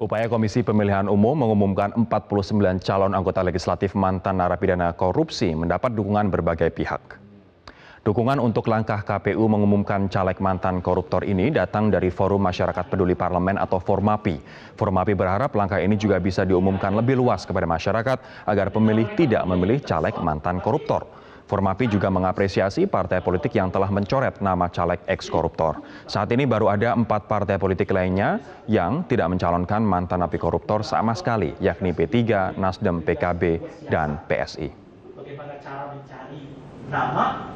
Upaya Komisi Pemilihan Umum mengumumkan 49 calon anggota legislatif mantan narapidana korupsi mendapat dukungan berbagai pihak. Dukungan untuk langkah KPU mengumumkan caleg mantan koruptor ini datang dari Forum Masyarakat Peduli Parlemen atau Formapi. Formapi berharap langkah ini juga bisa diumumkan lebih luas kepada masyarakat agar pemilih tidak memilih caleg mantan koruptor. Formapi juga mengapresiasi partai politik yang telah mencoret nama caleg ex-koruptor. Saat ini baru ada empat partai politik lainnya yang tidak mencalonkan mantan napi koruptor sama sekali, yakni P3, Nasdem, PKB, dan PSI. Bagaimana cara mencari nama?